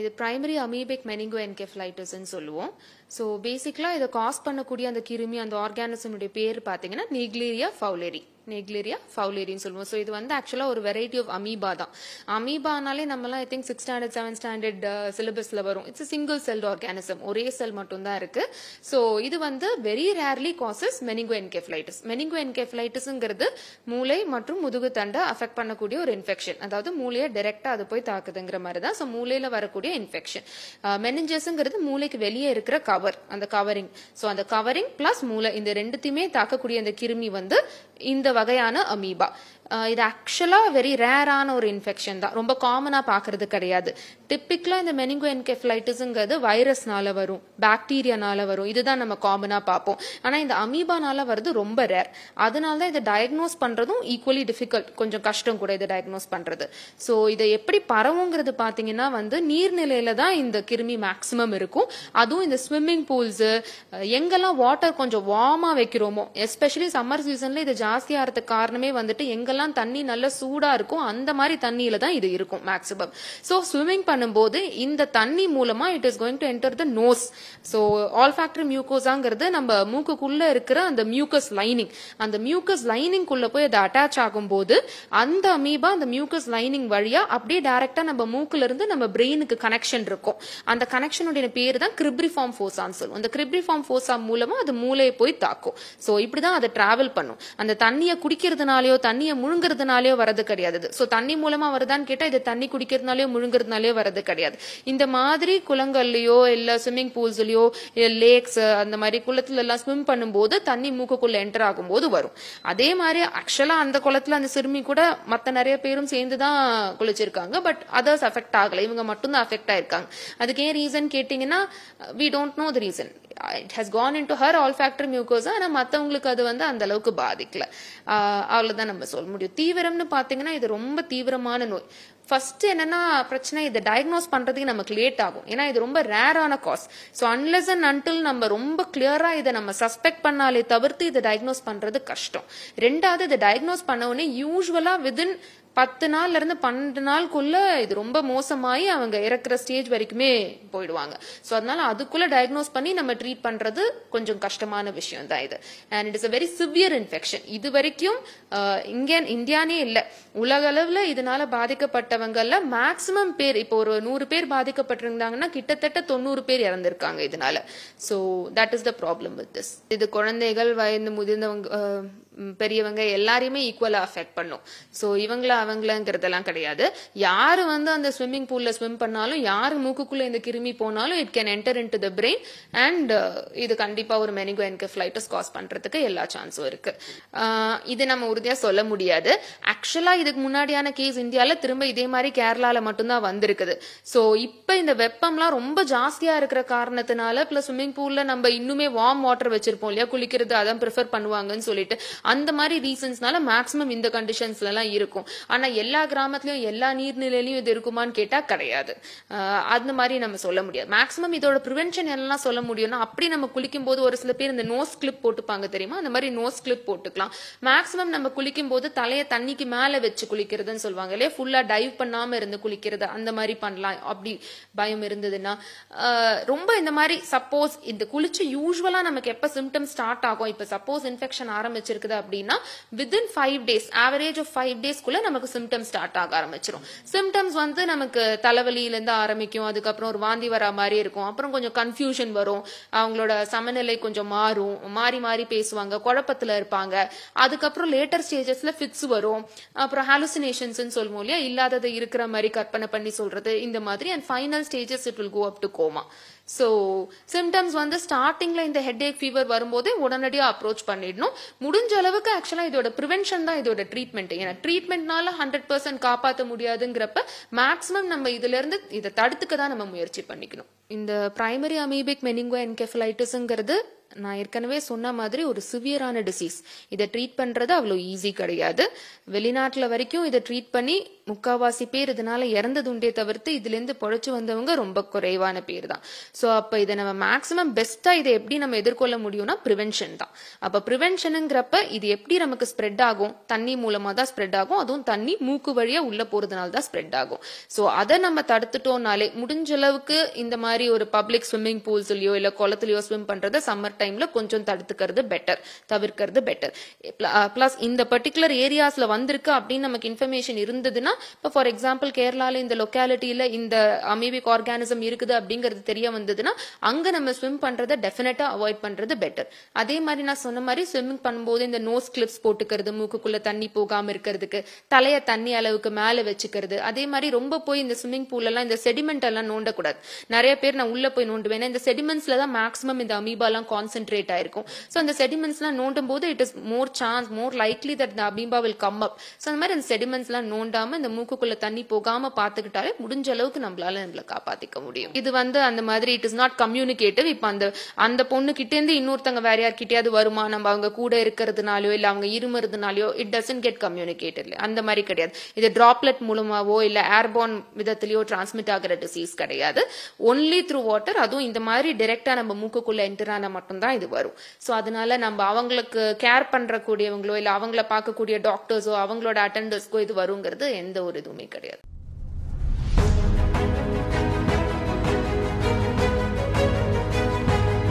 இது primary amoebic மெனிங்கோ என்கெஃபலைட்டிஸ்ன்னு சொல்லுவோம் so பேசிக்கலாக இதை காஸ் பண்ணக்கூடிய அந்த கிருமி அந்த ஆர்கானிசனுடைய பேர் பார்த்தீங்கன்னா நீக்லீரியா ஃபவுலெரி நெக்லேரியா ஃபவுலேரின்னு சொல்லுவோம் ஸோ இது வந்து ஆக்சுவலாக ஒரு வெரைட்டி ஆஃப் அமீபா தான் அமீபானாலே நம்மளாம் I think six standard seven standard சிலபஸில் வரும் இட்ஸ் சிங்கிள் செல் ஆர்கானிசம் ஒரே செல் மட்டும்தான் இருக்குது ஸோ இது வந்து very rarely causes meningoencephalitis மெனிங்கோ என்கெஃப்லைட்டிஸ்ங்கிறது மூளை மற்றும் முதுகு தண்டை அஃபெக்ட் பண்ணக்கூடிய ஒரு இன்ஃபெக்ஷன் அதாவது மூளையை டெரெக்டாக அது போய் தாக்குதுங்கிற மாதிரி தான் ஸோ மூளையில் வரக்கூடிய இன்ஃபெக்ஷன் மெனிஞ்சஸ்ங்கிறது uh, மூளைக்கு வெளியே இருக்கிற கவர் அந்த கவரிங் ஸோ அந்த கவரிங் பிளஸ் மூளை இந்த ரெண்டுத்தையுமே தாக்கக்கூடிய அந்த கிருமி வந்து இந்த வகையான அமீபா இது ஆக்சுவலாக வெரி ரேரான ஒரு இன்ஃபெக்ஷன் தான் ரொம்ப காமனாக பார்க்கறது கிடையாது டிப்பிக்கலாக இந்த மெனிங்கோ என்கெஃபலைட்டிஸுங்கிறது வைரஸ்னால வரும் பாக்டீரியானால வரும் இதுதான் நம்ம காமனாக பார்ப்போம் ஆனால் இந்த அமீபானால வருது ரொம்ப ரேர் அதனால தான் இதை டயக்னோஸ் பண்ணுறதும் ஈக்குவலி டிஃபிகல்ட் கொஞ்சம் கஷ்டம் கூட இதை டயக்னோஸ் பண்ணுறது ஸோ இதை எப்படி பரவுங்கிறது பார்த்தீங்கன்னா வந்து நீர்நிலையில தான் இந்த கிருமி மேக்ஸிமம் இருக்கும் அதுவும் இந்த ஸ்விம்மிங் பூல்ஸு எங்கெல்லாம் வாட்டர் கொஞ்சம் வார்மாக வைக்கிறோமோ எஸ்பெஷலி சம்மர் சீசனில் இது ஜாஸ்தியாக காரணமே வந்துட்டு எங்கெல்லாம் எங்கெங்கெல்லாம் தண்ணி நல்ல சூடா இருக்கும் அந்த மாதிரி தண்ணியில தான் இது இருக்கும் மேக்சிமம் சோ ஸ்விம்மிங் பண்ணும்போது இந்த தண்ணி மூலமா it is going to enter the nose so olfactory மியூக்கோஸாங்கிறது நம்ம மூக்குக்குள்ள இருக்கிற அந்த மியூக்கஸ் லைனிங் அந்த மியூக்கஸ் லைனிங் குள்ள போய் அது அட்டாச் ஆகும்போது அந்த அமீபா அந்த மியூக்கஸ் லைனிங் வழியா அப்படியே டைரக்டா நம்ம மூக்குல இருந்து நம்ம பிரெயினுக்கு கனெக்ஷன் இருக்கும் அந்த கனெக்ஷனுடைய பேர் தான் கிரிப்ரிஃபார்ம் ஃபோசான்னு சொல்லுவோம் அந்த கிரிப்ரிஃபார்ம் ஃபோசா மூலமா அது மூளையை போய் தாக்கும் ஸோ இப்படிதான் அதை டிராவல் பண்ணும் அந்த தண்ணியை குடிக்கிறதுனாலயோ தண்ணியை முழுங்குறதுனாலயோ வரது கிடையாது ஸோ தண்ணி மூலமா வருதான்னு கேட்டால் இது தண்ணி குடிக்கிறதுனாலயோ முழுங்குறதுனாலயோ வரது கிடையாது இந்த மாதிரி குளங்கள்லயோ இல்லை ஸ்விம்மிங் பூல்ஸ்லயோ லேக்ஸ் அந்த மாதிரி குளத்துல எல்லாம் ஸ்விம் பண்ணும்போது தண்ணி மூக்குக்குள்ள என்டர் ஆகும்போது வரும் அதே மாதிரி ஆக்சுவலா அந்த குளத்துல அந்த சிறுமி கூட மற்ற நிறைய பேரும் சேர்ந்து தான் குளிச்சிருக்காங்க பட் அதர்ஸ் அஃபெக்ட் ஆகலை இவங்க மட்டும்தான் அஃபெக்ட் ஆயிருக்காங்க அதுக்கு ஏன் ரீசன் கேட்டீங்கன்னா we don't know the reason it has gone into her olfactory mucosa ஆனால் மற்றவங்களுக்கு அது வந்து அந்த அளவுக்கு பாதிக்கல அவ்வளோதான் நம்ம சொல்ல முடியும் தீவிரம்னு பார்த்தீங்கன்னா இது ரொம்ப தீவிரமான நோய் ஃபஸ்ட்டு என்னன்னா பிரச்சனை இதை டயக்னோஸ் பண்றதுக்கு நமக்கு லேட் ஆகும் ஏன்னா இது ரொம்ப ரேரான cause so unless and until நம்ம ரொம்ப கிளியரா இதை நம்ம சஸ்பெக்ட் பண்ணாலே தவிர்த்து இதை டயக்னோஸ் பண்ணுறது கஷ்டம் ரெண்டாவது இதை டயக்னோஸ் பண்ணவுடனே யூஸ்வலா விதின் பத்து நாள்ல இருந்து பன்னெண்டு நாளுக்குள்ள இது ரொம்ப மோசமாயி அவங்க இறக்குற ஸ்டேஜ் வரைக்குமே போயிடுவாங்க ஸோ அதனால அதுக்குள்ள டயக்னோஸ் பண்ணி நம்ம ட்ரீட் பண்றது கொஞ்சம் கஷ்டமான விஷயம் தான் இது and it is a very severe infection இது வரைக்கும் இங்கே இந்தியானே இல்லை உலக அளவுல இதனால பாதிக்கப்பட்ட பாதிக்கப்பட்டவங்கல்ல மேக்ஸிமம் பேர் இப்போ ஒரு நூறு பேர் பாதிக்கப்பட்டிருந்தாங்கன்னா கிட்டத்தட்ட தொண்ணூறு பேர் இறந்திருக்காங்க இதனால so that is the problem with this இது குழந்தைகள் வயது முதிர்ந்தவங்க பெரியவங்க எல்லாரையுமே ஈக்குவலா அஃபெக்ட் பண்ணும் ஸோ இவங்கள அவங்களங்கிறதெல்லாம் கிடையாது யார் வந்து அந்த ஸ்விம்மிங் பூல்ல ஸ்விம் பண்ணாலும் யார் மூக்குக்குள்ளே இந்த கிருமி போனாலும் it can enter in to the brain and இது கண்டிப்பாக ஒரு மெனிகோ என்கெஃப்ளைட்டஸ் காஸ் பண்ணுறதுக்கு எல்லா சான்ஸும் இருக்கு இது நம்ம உறுதியா சொல்ல முடியாது ஆக்சுவலா இதுக்கு முன்னாடியான கேஸ் இந்தியால திரும்ப இதே மாதிரி கேரளால மட்டும்தான் வந்திருக்குது ஸோ இப்போ இந்த வெப்பம்லாம் ரொம்ப ஜாஸ்தியா இருக்கிற காரணத்தினால ப்ளஸ் ஸ்விம்மிங் பூல்ல நம்ம இன்னுமே வார்ம் வாட்டர் வச்சிருப்போம் இல்லையா குளிக்கிறது அதான் ப்ரிஃபர் பண்ணுவாங்கன்னு சொல்லிட்டு அந்த மாதிரி ரீசன்ஸ்னால மேக்ஸிமம் இந்த கண்டிஷன்ஸ்லலாம் இருக்கும் ஆனால் எல்லா கிராமத்திலயும் எல்லா நீர்நிலையிலையும் இது இருக்குமான்னு கேட்டால் கிடையாது அந்த மாதிரி நம்ம சொல்ல முடியாது மேக்ஸிமம் இதோட ப்ரிவென்ஷன் எல்லாம் சொல்ல முடியும்னா அப்படி நம்ம குளிக்கும் போது ஒரு சில பேர் இந்த நோஸ் கிளிப் போட்டுப்பாங்க தெரியுமா அந்த மாதிரி நோஸ் கிளிப் போட்டுக்கலாம் மேக்ஸிமம் நம்ம குளிக்கும் போது தலையை தண்ணிக்கு மேலே வச்சு குளிக்கிறதுன்னு சொல்லுவாங்க இல்லையா ஃபுல்லாக டைவ் பண்ணாமல் இருந்து குளிக்கிறது அந்த மாதிரி பண்ணலாம் அப்படி பயம் இருந்ததுன்னா ரொம்ப இந்த மாதிரி சப்போஸ் இந்த குளிச்சு யூஸ்வலாக நமக்கு எப்போ சிம்டம் ஸ்டார்ட் ஆகும் இப்போ சப்போஸ் இன்ஃபெக்ஷன் ஆரம்பிச்சிருக்குது அப்படின்னா within five days average of five டேஸ்க்குள்ள நமக்கு சிம்டம்ஸ் ஸ்டார்ட் ஆக ஆரம்பிச்சிடும் சிம்டம்ஸ் வந்து நமக்கு தலைவலியிலேருந்து ஆரம்பிக்கும் அதுக்கப்புறம் ஒரு வாந்தி வரா மாதிரி இருக்கும் அப்புறம் கொஞ்சம் கன்ஃபியூஷன் வரும் அவங்களோட சமநிலை கொஞ்சம் மாறும் மாறி மாறி பேசுவாங்க குழப்பத்தில் இருப்பாங்க அதுக்கப்புறம் லேட்டர் ஸ்டேஜஸ்ல ஃபிட்ஸ் வரும் அப்புறம் ஹாலுசினேஷன்ஸ்னு சொல்லுவோம் இல்லையா இல்லாததை இருக்கிற மாதிரி கற்பனை பண்ணி சொல்றது இந்த மாதிரி and final stages it will go up to coma so symptoms வந்து ஸ்டார்டிங்ல இந்த ஹெட் ஏக் ஃபீவர் வரும்போதே உடனடியாக அப்ரோச் பண்ணிடணும் முடிஞ்ச அளவுக்கு ஆக்சுவலாக இதோட ப்ரிவென்ஷன் தான் இதோட ட்ரீட்மெண்ட் ஏன்னா ட்ரீட்மெண்ட்னால ஹண்ட்ரட் பர்சன்ட் காப்பாற்ற முடியாதுங்கிறப்ப மேக்ஸிமம் நம்ம இதுலேருந்து இதை தடுத்துக்க தான் நம்ம முயற்சி பண்ணிக்கணும் இந்த பிரைமரி அமீபிக் மெனிங்கோ என்கெஃபலைட்டிஸுங்கிறது நான் ஏற்கனவே சொன்ன மாதிரி ஒரு சிவியரான டிசீஸ் இதை ட்ரீட் பண்ணுறது அவ்வளோ ஈஸி கிடையாது வெளிநாட்டில் வரைக்கும் இதை ட்ரீட் பண்ணி முக்காவாசி பேர் இதனால இறந்தது உண்டே தவிர்த்து இதுலேருந்து பொழைச்சு வந்தவங்க ரொம்ப குறைவான பேர் தான் ஸோ அப்போ இதை நம்ம மேக்ஸிமம் பெஸ்ட்டாக இதை எப்படி நம்ம எதிர்கொள்ள முடியும்னா ப்ரிவென்ஷன் தான் அப்போ ப்ரிவென்ஷனுங்கிறப்ப இது எப்படி நமக்கு ஸ்ப்ரெட் ஆகும் தண்ணி மூலமாக தான் ஸ்ப்ரெட் ஆகும் அதுவும் தண்ணி மூக்கு வழியாக உள்ளே போகிறதுனால தான் ஸ்ப்ரெட் ஆகும் ஸோ அதை நம்ம தடுத்துட்டோம்னாலே முடிஞ்ச அளவுக்கு இந்த மாதிரி மாதிரி ஒரு பப்ளிக் ஸ்விம்மிங் பூல்ஸ்லயோ இல்ல குளத்துலயோ ஸ்விம் பண்றது சம்மர் டைம்ல கொஞ்சம் தடுத்துக்கிறது பெட்டர் தவிர்க்கிறது பெட்டர் பிளஸ் இந்த பர்டிகுலர் ஏரியாஸ்ல வந்திருக்கு அப்படின்னு நமக்கு இன்ஃபர்மேஷன் இருந்ததுன்னா இப்போ ஃபார் எக்ஸாம்பிள் கேரளால இந்த லொக்காலிட்டியில இந்த அமீபிக் ஆர்கானிசம் இருக்குது அப்படிங்கிறது தெரிய வந்ததுன்னா அங்க நம்ம ஸ்விம் பண்றதை டெஃபினட்டா அவாய்ட் பண்றது பெட்டர் அதே மாதிரி நான் சொன்ன மாதிரி ஸ்விம்மிங் பண்ணும்போது இந்த நோஸ் கிளிப்ஸ் போட்டுக்கிறது மூக்குக்குள்ள தண்ணி போகாம இருக்கிறதுக்கு தலைய தண்ணி அளவுக்கு மேல வச்சுக்கிறது அதே மாதிரி ரொம்ப போய் இந்த ஸ்விம்மிங் பூல் எல்லாம் இந்த செடிமெண்ட் எல்லாம் நோண்டக்கூடாது நிறைய பேர் பேர் நான் உள்ள போய் நோண்டுவேன் இந்த செடிமெண்ட்ஸ்ல தான் மேக்ஸிமம் இந்த அமீபாலாம் கான்சென்ட்ரேட் ஆயிருக்கும் ஸோ அந்த செடிமெண்ட்ஸ்லாம் நோண்டும் போது it is more chance more likely that இந்த amoeba will come up so அந்த மாதிரி அந்த செடிமெண்ட்ஸ்லாம் நோண்டாம இந்த மூக்குக்குள்ள தண்ணி போகாம பார்த்துக்கிட்டாலே முடிஞ்ச அளவுக்கு நம்மளால நம்மளை காப்பாத்திக்க முடியும் இது வந்து அந்த மாதிரி இட் இஸ் நாட் கம்யூனிகேட்டிவ் இப்போ அந்த அந்த பொண்ணு இருந்து இன்னொருத்தங்க வேற யார்கிட்டயாவது வருமா நம்ம அவங்க கூட இருக்கிறதுனாலயோ இல்லை அவங்க இருமறதுனாலயோ இட் டசன்ட் கெட் கம்யூனிகேட்டட் அந்த மாதிரி கிடையாது இது டிராப்லெட் மூலமாவோ இல்லை ஏர்போன் விதத்திலயோ டிரான்ஸ்மிட் ஆகிற டிசீஸ் கிடையாது ஒன்லி ஒன்லி த்ரூ வாட்டர் அதுவும் இந்த மாதிரி டிரெக்டாக நம்ம மூக்குக்குள்ள என்டர் ஆனால் மட்டும்தான் இது வரும் ஸோ அதனால நம்ம அவங்களுக்கு கேர் கூடியவங்களோ இல்லை அவங்கள பார்க்கக்கூடிய டாக்டர்ஸோ அவங்களோட அட்டண்டர்ஸ்க்கோ இது வருங்கிறது எந்த ஒரு இதுவுமே கிடையாது